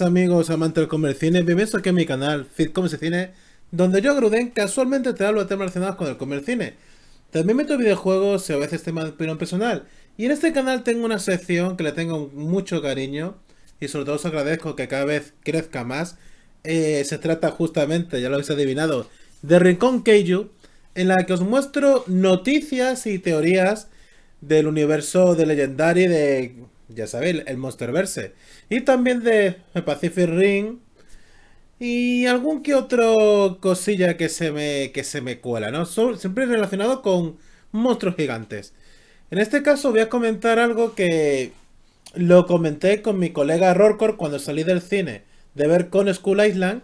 amigos amantes del comer cine, bienvenidos aquí a mi canal Fit y Cine, donde yo Gruden casualmente te hablo de temas relacionados con el comer cine. También meto videojuegos y a veces temas de opinión personal. Y en este canal tengo una sección que le tengo mucho cariño y sobre todo os agradezco que cada vez crezca más. Eh, se trata justamente, ya lo habéis adivinado, de Rincón Keiju, en la que os muestro noticias y teorías del universo de Legendary de ya sabéis, el Monsterverse. Y también de Pacific Ring. Y algún que otro cosilla que se me, que se me cuela, ¿no? Siempre relacionado con monstruos gigantes. En este caso voy a comentar algo que lo comenté con mi colega Rorcor cuando salí del cine de ver con School Island.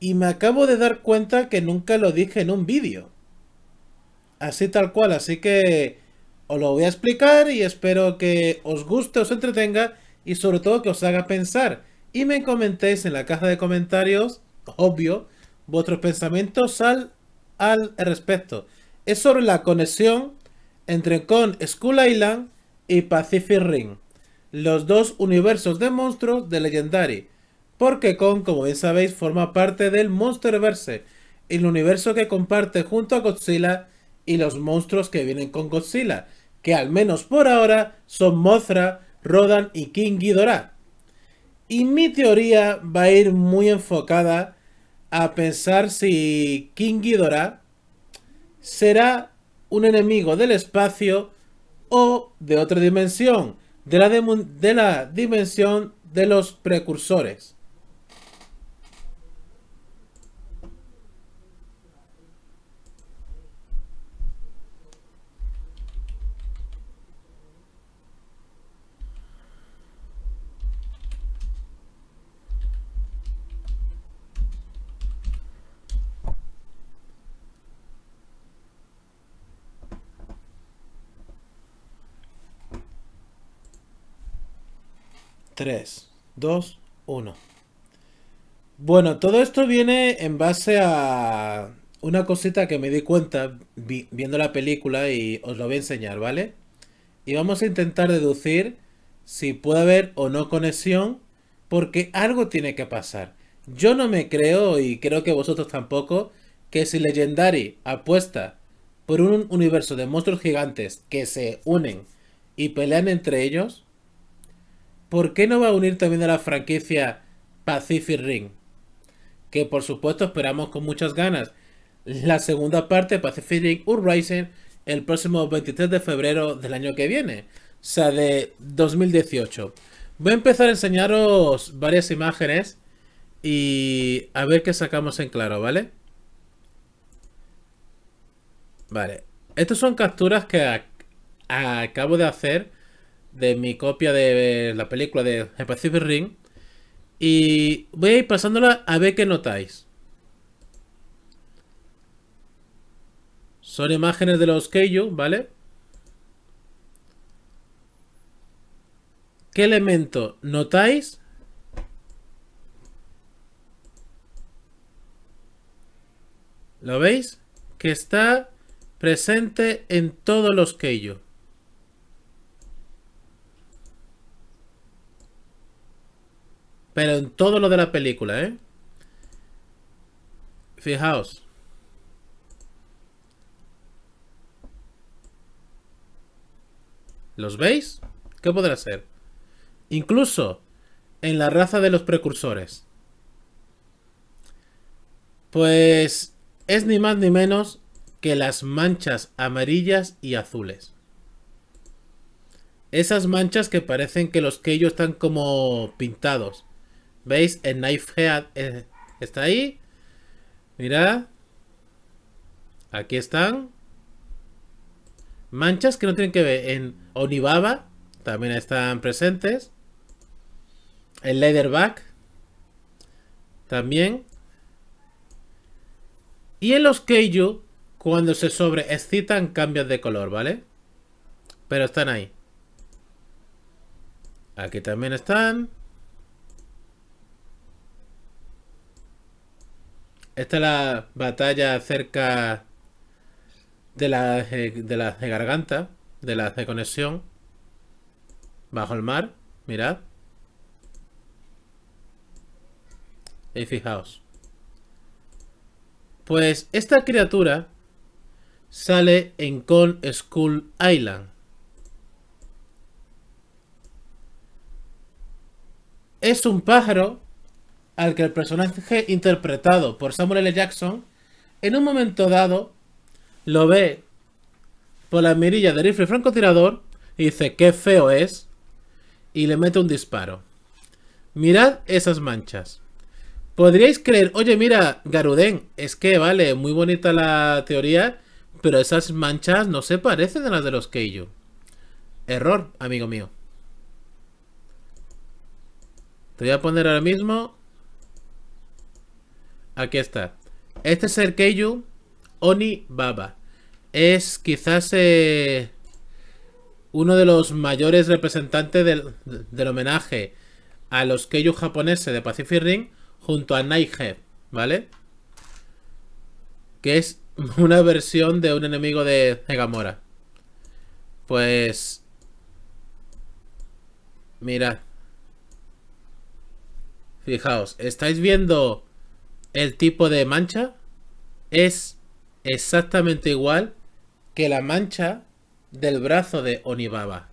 Y me acabo de dar cuenta que nunca lo dije en un vídeo. Así tal cual, así que os lo voy a explicar y espero que os guste, os entretenga y sobre todo que os haga pensar. Y me comentéis en la caja de comentarios, obvio, vuestros pensamientos al, al respecto. Es sobre la conexión entre con Skull Island y Pacific Ring, los dos universos de monstruos de Legendary. Porque Kong, como bien sabéis, forma parte del Monsterverse, el universo que comparte junto a Godzilla y los monstruos que vienen con Godzilla que al menos por ahora son Mothra, Rodan y King Ghidorah. Y mi teoría va a ir muy enfocada a pensar si King Ghidorah será un enemigo del espacio o de otra dimensión, de la, de la dimensión de los precursores. 3, 2, 1. Bueno, todo esto viene en base a una cosita que me di cuenta viendo la película y os lo voy a enseñar, ¿vale? Y vamos a intentar deducir si puede haber o no conexión porque algo tiene que pasar. Yo no me creo y creo que vosotros tampoco que si Legendary apuesta por un universo de monstruos gigantes que se unen y pelean entre ellos, ¿por qué no va a unir también a la franquicia Pacific Ring? Que por supuesto esperamos con muchas ganas la segunda parte Pacific Ring Uprising el próximo 23 de febrero del año que viene, o sea, de 2018. Voy a empezar a enseñaros varias imágenes y a ver qué sacamos en claro, ¿vale? Vale, estas son capturas que acabo de hacer de mi copia de la película de The Pacific Ring. Y voy a ir pasándola a ver qué notáis. Son imágenes de los Keiju, ¿vale? ¿Qué elemento notáis? ¿Lo veis? Que está presente en todos los Keiju. Pero en todo lo de la película, ¿eh? Fijaos. ¿Los veis? ¿Qué podrá ser? Incluso en la raza de los precursores. Pues es ni más ni menos que las manchas amarillas y azules. Esas manchas que parecen que los que ellos están como pintados. ¿Veis? El Knifehead eh, está ahí. Mirad. Aquí están. Manchas que no tienen que ver. En Onibaba también están presentes. El Leatherback también. Y en los Keiju, cuando se sobreexcitan, cambian de color, ¿vale? Pero están ahí. Aquí también están. Esta es la batalla cerca de la de garganta, de la de conexión, bajo el mar, mirad. Y fijaos. Pues esta criatura sale en Con School Island. Es un pájaro al que el personaje interpretado por Samuel L. Jackson, en un momento dado, lo ve por la mirilla de rifle francotirador y dice, qué feo es, y le mete un disparo. Mirad esas manchas. Podríais creer, oye mira, Garudén, es que vale, muy bonita la teoría, pero esas manchas no se parecen a las de los Keiju. Error, amigo mío. Te voy a poner ahora mismo Aquí está. Este es el Keiju Oni Baba. Es quizás eh, uno de los mayores representantes del, homenaje a los Keiju japoneses de Pacific Ring junto a Nighthead, ¿vale? Que es una versión de un enemigo de, de Gamora. Pues... Mirad. Fijaos, estáis viendo el tipo de mancha es exactamente igual que la mancha del brazo de Onibaba.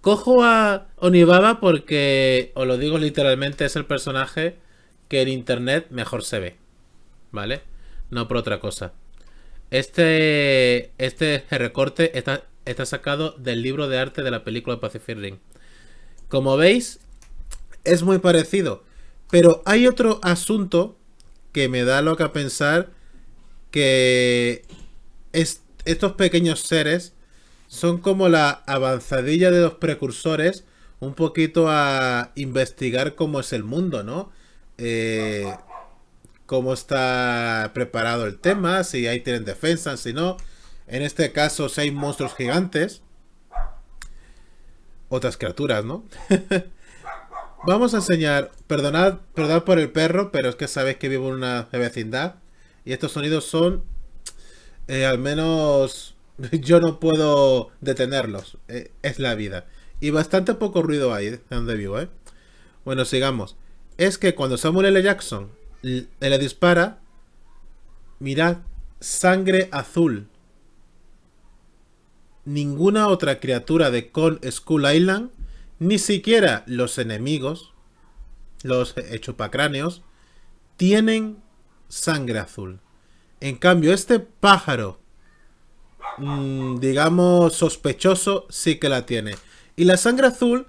Cojo a Onibaba porque, os lo digo literalmente, es el personaje que en internet mejor se ve. ¿Vale? No por otra cosa. Este, este recorte está, está sacado del libro de arte de la película Pacific Ring. Como veis, es muy parecido pero hay otro asunto que me da loca pensar que estos pequeños seres son como la avanzadilla de los precursores un poquito a investigar cómo es el mundo, ¿no? Eh, cómo está preparado el tema, si ahí tienen defensa, si no. En este caso, seis monstruos gigantes. Otras criaturas, ¿no? Vamos a enseñar, perdonad, perdonad por el perro, pero es que sabéis que vivo en una vecindad y estos sonidos son, eh, al menos yo no puedo detenerlos, eh, es la vida. Y bastante poco ruido hay donde vivo, ¿eh? Bueno, sigamos. Es que cuando Samuel L. Jackson le dispara, mirad, sangre azul. Ninguna otra criatura de Con Skull Island ni siquiera los enemigos, los chupacráneos, tienen sangre azul. En cambio, este pájaro, mm, digamos, sospechoso, sí que la tiene. Y la sangre azul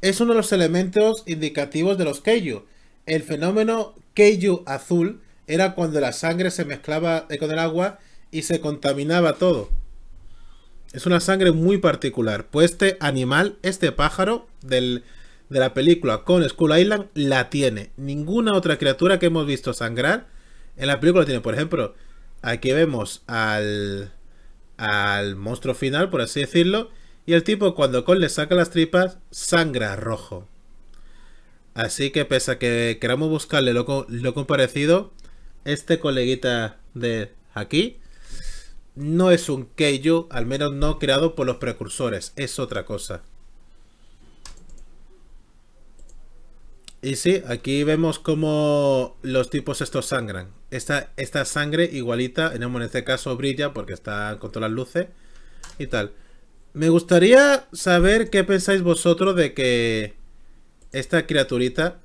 es uno de los elementos indicativos de los Keiju. El fenómeno Keiju azul era cuando la sangre se mezclaba con el agua y se contaminaba todo. Es una sangre muy particular. Pues este animal, este pájaro del, de la película con Skull Island, la tiene. Ninguna otra criatura que hemos visto sangrar en la película tiene. Por ejemplo, aquí vemos al, al monstruo final, por así decirlo. Y el tipo cuando Cole le saca las tripas, sangra rojo. Así que pese a que queramos buscarle lo, lo comparecido, este coleguita de aquí no es un Keiju, al menos no creado por los precursores, es otra cosa. Y sí, aquí vemos cómo los tipos estos sangran. Esta, esta sangre igualita, en este caso brilla porque está con todas las luces y tal. Me gustaría saber qué pensáis vosotros de que esta criaturita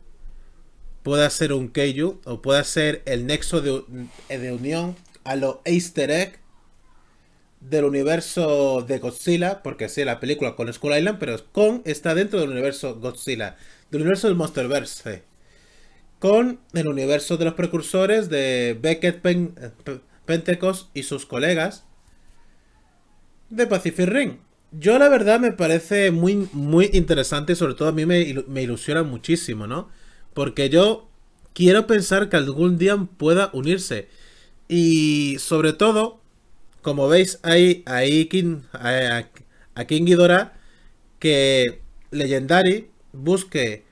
pueda ser un Keiju o pueda ser el nexo de, de unión a lo Easter Egg del universo de Godzilla, porque sí, la película con Skull Island, pero con está dentro del universo Godzilla, del universo del Monsterverse, con el universo de los precursores de Beckett Pentecost y sus colegas de Pacific Ring. Yo la verdad me parece muy, muy interesante y sobre todo a mí me, me ilusiona muchísimo, ¿no? Porque yo quiero pensar que algún día pueda unirse. Y sobre todo, como veis, ahí a, King Ghidorah que Legendary busque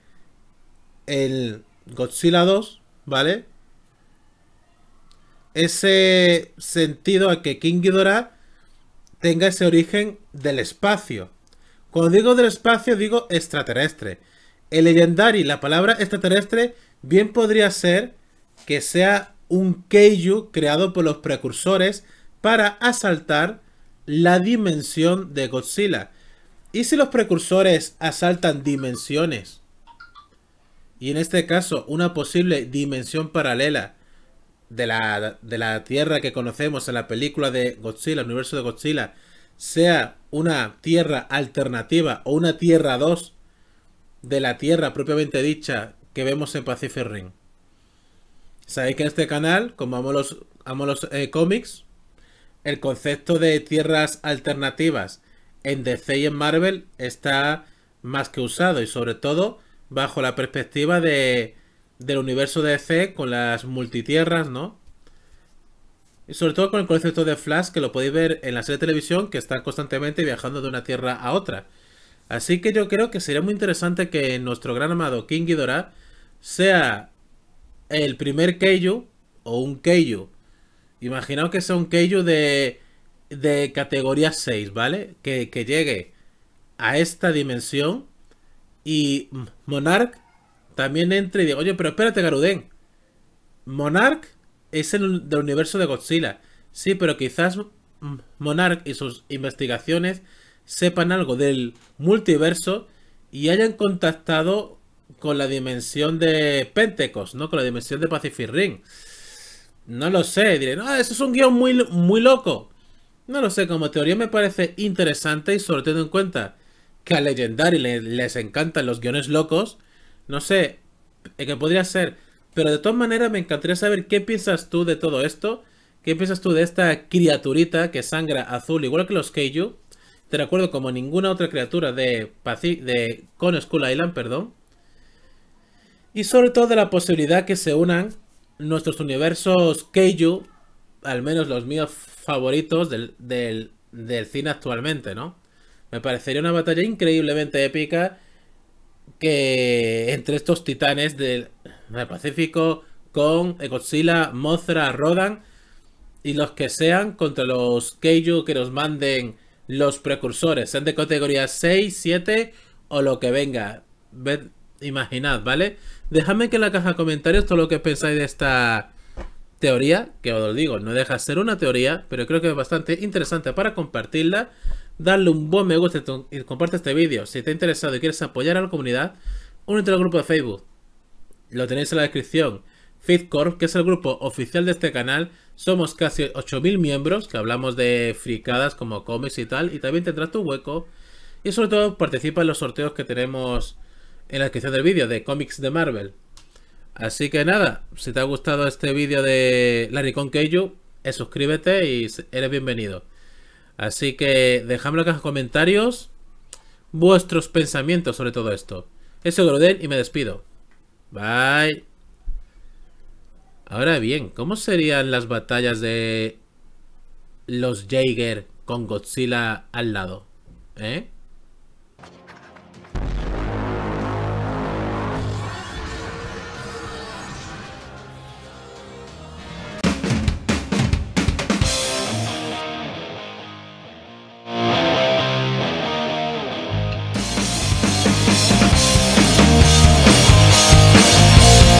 el Godzilla 2, ¿vale? Ese sentido a que King Ghidorah tenga ese origen del espacio. Cuando digo del espacio, digo extraterrestre. El Legendary, la palabra extraterrestre, bien podría ser que sea un Keiju creado por los precursores para asaltar la dimensión de Godzilla. ¿Y si los precursores asaltan dimensiones? Y en este caso, una posible dimensión paralela de la, de la Tierra que conocemos en la película de Godzilla, el universo de Godzilla, sea una Tierra alternativa o una Tierra 2 de la Tierra propiamente dicha que vemos en Pacific Ring. Sabéis que en este canal, como amo los, los eh, cómics, el concepto de tierras alternativas en DC y en Marvel está más que usado y sobre todo bajo la perspectiva del universo de DC con las multitierras, ¿no? Y sobre todo con el concepto de Flash que lo podéis ver en la serie de televisión que está constantemente viajando de una tierra a otra. Así que yo creo que sería muy interesante que nuestro gran amado King Ghidorah sea el primer Keiju o un Keiju Imaginaos que sea un Keiju de, de categoría 6, ¿vale? Que, llegue a esta dimensión y Monarch también entre y diga, oye, pero espérate, Garudén. Monarch es el del universo de Godzilla. Sí, pero quizás Monarch y sus investigaciones sepan algo del multiverso y hayan contactado con la dimensión de Pentecost, ¿no? Con la dimensión de Pacific Ring. No lo sé, diré, no, eso es un guión muy, muy loco. No lo sé, como teoría me parece interesante y sobre todo en cuenta que a Legendary les, encantan los guiones locos. No sé eh, que podría ser, pero de todas maneras me encantaría saber qué piensas tú de todo esto. ¿Qué piensas tú de esta criaturita que sangra azul igual que los Keiju? Te recuerdo como ninguna otra criatura de, de Con School Island, perdón. Y sobre todo de la posibilidad que se unan nuestros universos Keiju, al menos los míos favoritos del, cine actualmente, ¿no? Me parecería una batalla increíblemente épica que entre estos titanes del, Pacífico, con Godzilla, Mothra, Rodan y los que sean contra los Keiju que nos manden los precursores, sean de categoría 6, 7 o lo que venga imaginad, ¿vale? Dejadme que en la caja de comentarios todo lo que pensáis de esta teoría, que os lo digo, no deja de ser una teoría, pero creo que es bastante interesante para compartirla. Darle un buen me gusta y comparte este vídeo. Si te ha interesado y quieres apoyar a la comunidad, únete al grupo de Facebook. Lo tenéis en la descripción. FitCorp, que es el grupo oficial de este canal, somos casi 8.000 miembros, que hablamos de fricadas como cómics y tal, y también tendrás tu hueco. Y sobre todo participa en los sorteos que tenemos en la descripción del vídeo de cómics de Marvel. Así que nada, si te ha gustado este vídeo de Larry con Keiju, eh, suscríbete y eres bienvenido. Así que dejadme en los comentarios vuestros pensamientos sobre todo esto. Eso Groden y me despido. Bye. Ahora bien, ¿cómo serían las batallas de los Jaeger con Godzilla al lado? ¿Eh?